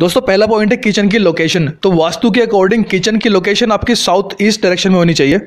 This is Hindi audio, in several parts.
दोस्तों पहला पॉइंट है किचन की लोकेशन तो वास्तु के अकॉर्डिंग किचन की लोकेशन आपकी साउथ ईस्ट डायरेक्शन में होनी चाहिए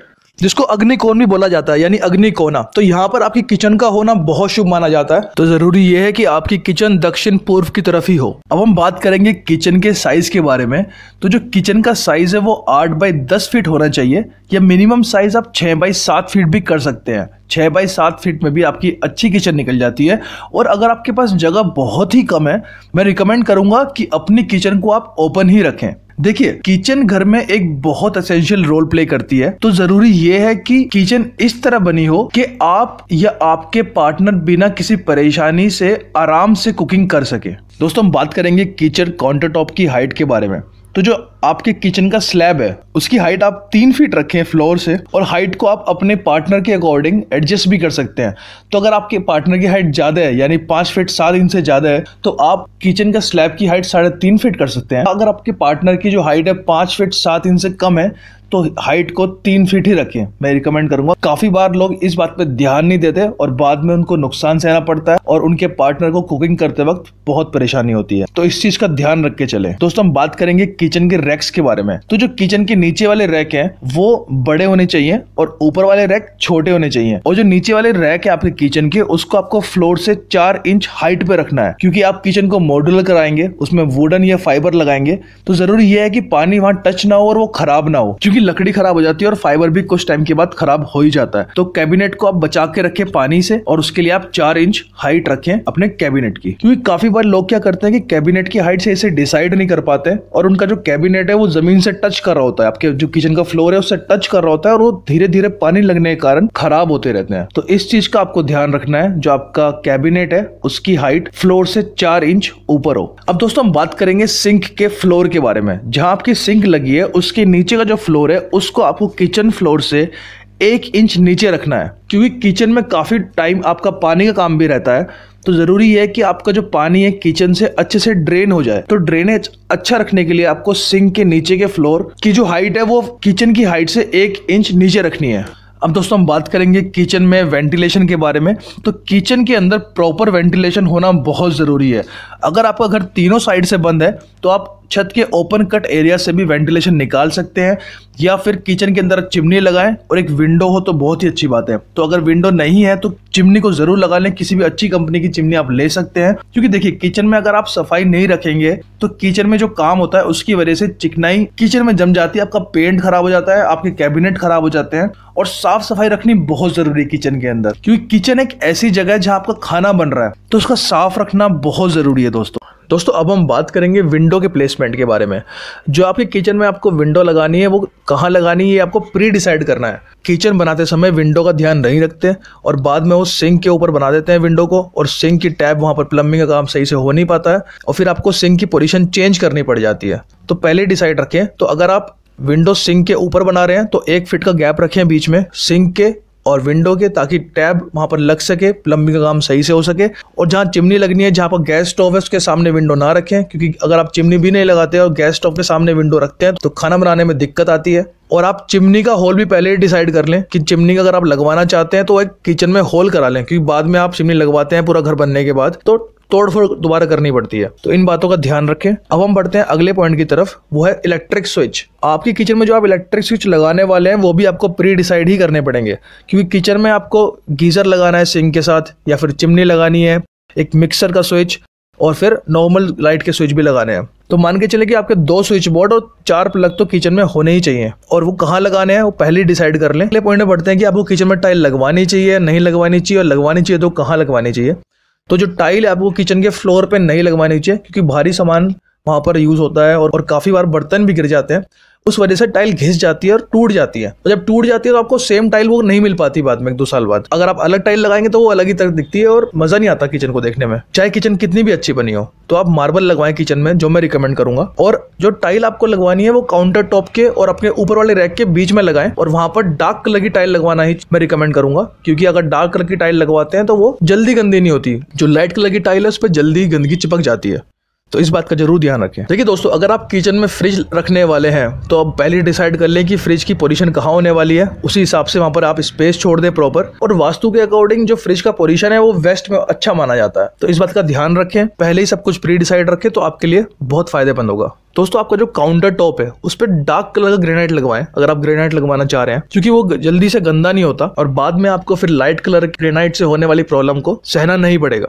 जिसको अग्निकोण भी बोला जाता है यानी अग्निकोना तो यहाँ पर आपकी किचन का होना बहुत शुभ माना जाता है तो जरूरी यह है कि आपकी किचन दक्षिण पूर्व की तरफ ही हो अब हम बात करेंगे किचन के साइज के बारे में तो जो किचन का साइज है वो आठ बाई दस फीट होना चाहिए या मिनिमम साइज आप छः बाई सात फीट भी कर सकते हैं छः बाई सात फीट में भी आपकी अच्छी किचन निकल जाती है और अगर आपके पास जगह बहुत ही कम है मैं रिकमेंड करूंगा कि अपनी किचन को आप ओपन ही रखें देखिए किचन घर में एक बहुत असेंशियल रोल प्ले करती है तो जरूरी ये है कि किचन इस तरह बनी हो कि आप या आपके पार्टनर बिना किसी परेशानी से आराम से कुकिंग कर सके दोस्तों हम बात करेंगे किचन काउंटर टॉप की हाइट के बारे में तो जो आपके किचन का स्लैब है उसकी हाइट आप तीन फीट रखें फ्लोर से और हाइट को आप अपने पार्टनर के अकॉर्डिंग एडजस्ट भी कर सकते हैं तो अगर आपके पार्टनर की हाइट ज़्यादा है यानी पांच फीट सात इंच से ज़्यादा है तो आप किचन का स्लैब की हाइट साढ़े तीन फीट कर सकते हैं अगर आपके पार्टनर की जो हाइट है पांच फीट सात इंच से कम है तो हाइट को तीन फीट ही रखें मैं रिकमेंड करूंगा काफी बार लोग इस बात पे ध्यान नहीं देते और बाद में उनको नुकसान सहना पड़ता है और उनके पार्टनर को कुकिंग करते वक्त बहुत परेशानी होती है तो इस चीज का ध्यान रख के चले दोस्तों हम बात करेंगे किचन के रैक्स के बारे में तो जो किचन के नीचे वाले रैक है वो बड़े होने चाहिए और ऊपर वाले रैक छोटे होने चाहिए और जो नीचे वाले रैक है आपके किचन के उसको आपको फ्लोर से चार इंच हाइट पे रखना है क्योंकि आप किचन को मॉड्यूलर कराएंगे उसमें वुडन या फाइबर लगाएंगे तो जरूरी यह है कि पानी वहां टच ना हो और वो खराब ना हो क्योंकि क्योंकि लकड़ी खराब हो जाती है और फाइबर भी कुछ टाइम के बाद खराब हो ही जाता है तो कैबिनेट को आप बचा के रखें पानी से और उसके लिए आप चार इंच हाइट रखें अपने कैबिनेट की क्योंकि काफी बार लोग क्या करते हैं कि कैबिनेट की हाइट से इसे डिसाइड नहीं कर पाते और उनका जो कैबिनेट है वो जमीन से टच कर रहा होता है आपके जो किचन का फ्लोर है उससे टच कर रहा होता है और वो धीरे धीरे पानी लगने के कारण खराब होते रहते हैं तो इस चीज का आपको ध्यान रखना है जो आपका कैबिनेट है उसकी हाइट फ्लोर से चार इंच ऊपर हो अब दोस्तों हम बात करेंगे सिंक के फ्लोर के बारे में जहां आपकी सिंक लगी है उसके नीचे का जो फ्लोर फ्लोर है उसको आपको किचन फ्लोर से एक इंच नीचे रखना है क्योंकि किचन में काफ़ी टाइम आपका पानी का काम भी रहता है तो ज़रूरी है कि आपका जो पानी है किचन से अच्छे से ड्रेन हो जाए तो ड्रेनेज अच्छा रखने के लिए आपको सिंक के नीचे के फ्लोर की जो हाइट है वो किचन की हाइट से एक इंच नीचे रखनी है अब दोस्तों हम बात करेंगे किचन में वेंटिलेशन के बारे में तो किचन के अंदर प्रॉपर वेंटिलेशन होना बहुत ज़रूरी है अगर आपका घर तीनों साइड से बंद है तो आप छत के ओपन कट एरिया से भी वेंटिलेशन निकाल सकते हैं या फिर किचन के अंदर चिमनी लगाएं और एक विंडो हो तो बहुत ही अच्छी बात है तो अगर विंडो नहीं है तो चिमनी को जरूर लगा लें किसी भी अच्छी कंपनी की चिमनी आप ले सकते हैं क्योंकि देखिए किचन में अगर आप सफाई नहीं रखेंगे तो किचन में जो काम होता है उसकी वजह से चिकनाई किचन में जम जाती है आपका पेंट खराब हो जाता है आपके कैबिनेट खराब हो जाते हैं और साफ सफाई रखनी बहुत जरूरी है किचन के अंदर क्योंकि किचन एक ऐसी जगह है जहाँ आपका खाना बन रहा है तो उसका साफ रखना बहुत जरूरी है दोस्तों दोस्तों अब हम बात करेंगे विंडो के प्लेसमेंट के बारे में जो आपके किचन में आपको विंडो लगानी है वो कहाँ लगानी है आपको प्री डिसाइड करना है किचन बनाते समय विंडो का ध्यान नहीं रखते और बाद में वो सिंक के ऊपर बना देते हैं विंडो को और सिंक की टैब वहाँ पर प्लम्बिंग का काम सही से हो नहीं पाता है और फिर आपको सिंक की पोजिशन चेंज करनी पड़ जाती है तो पहले डिसाइड रखें तो अगर आप विंडो सिंक के ऊपर बना रहे हैं तो एक फिट का गैप रखें बीच में सिंक के और विंडो के ताकि टैब वहां पर लग सके प्लम्बिंग का काम सही से हो सके और जहां चिमनी लगनी है जहां पर गैस स्टोव है उसके सामने विंडो ना रखें क्योंकि अगर आप चिमनी भी नहीं लगाते और गैस स्टोव के सामने विंडो रखते हैं तो खाना बनाने में दिक्कत आती है और आप चिमनी का होल भी पहले ही डिसाइड कर लें कि चिमनी का अगर आप लगवाना चाहते हैं तो एक किचन में होल करा लें क्योंकि बाद में आप चिमनी लगवाते हैं पूरा घर बनने के बाद तो तोड़फोड़ दोबारा करनी पड़ती है तो इन बातों का ध्यान रखें अब हम बढ़ते हैं अगले पॉइंट की तरफ वो है इलेक्ट्रिक स्विच आपकी किचन में जो आप इलेक्ट्रिक स्विच लगाने वाले हैं वो भी आपको प्री डिसाइड ही करने पड़ेंगे क्योंकि किचन में आपको गीजर लगाना है सिंक के साथ या फिर चिमनी लगानी है एक मिक्सर का स्विच और फिर नॉर्मल लाइट के स्विच भी लगाने हैं तो मान के चले कि आपके दो स्विच बोर्ड और चार प्लग तो किचन में होने ही चाहिए और वो कहाँ लगाने हैं वो पहले डिसाइड कर लें अगले पॉइंट में बढ़ते हैं कि आपको किचन में टाइल लगवानी चाहिए नहीं लगवानी चाहिए और लगवानी चाहिए तो कहाँ लगवानी चाहिए तो जो टाइल आपको किचन के फ्लोर पे नहीं लगवानी चाहिए क्योंकि भारी सामान वहाँ पर यूज़ होता है और, और काफ़ी बार बर्तन भी गिर जाते हैं उस वजह से टाइल घिस जाती है और टूट जाती है और जब टूट जाती है तो आपको सेम टाइल वो नहीं मिल पाती बाद में एक दो साल बाद अगर आप अलग टाइल लगाएंगे तो वो अलग ही तरह दिखती है और मज़ा नहीं आता किचन को देखने में चाहे किचन कितनी भी अच्छी बनी हो तो आप मार्बल लगवाएं किचन में जो मैं रिकमेंड करूंगा और जो टाइल आपको लगवानी है वो काउंटर टॉप के और अपने ऊपर वाले रैक के बीच में लगाएं और वहां पर डार्क कलर की टाइल लगवाना ही मैं रिकमेंड करूंगा क्योंकि अगर डार्क कलर की टाइल लगवाते हैं तो वो जल्दी गंदी नहीं होती जो लाइट कलर की टाइल है उस पर जल्दी गंदगी चिपक जाती है तो इस बात का जरूर ध्यान रखें देखिए दोस्तों अगर आप किचन में फ्रिज रखने वाले हैं तो आप पहले डिसाइड कर लें कि फ्रिज की पोजीशन कहाँ होने वाली है उसी हिसाब से वहां पर आप स्पेस छोड़ दें प्रॉपर और वास्तु के अकॉर्डिंग जो फ्रिज का पोजीशन है वो वेस्ट में अच्छा माना जाता है तो इस बात का ध्यान रखें पहले ही सब कुछ प्री डिसाइड रखें तो आपके लिए बहुत फायदेमंद होगा दोस्तों आपका जो काउंटर टॉप है उस पर डार्क कलर का ग्रेनाइट लगवाएं अगर आप ग्रेनाइट लगवाना चाह रहे हैं क्योंकि वो जल्दी से गंदा नहीं होता और बाद में आपको फिर लाइट कलर ग्रेनाइट से होने वाली प्रॉब्लम को सहना नहीं पड़ेगा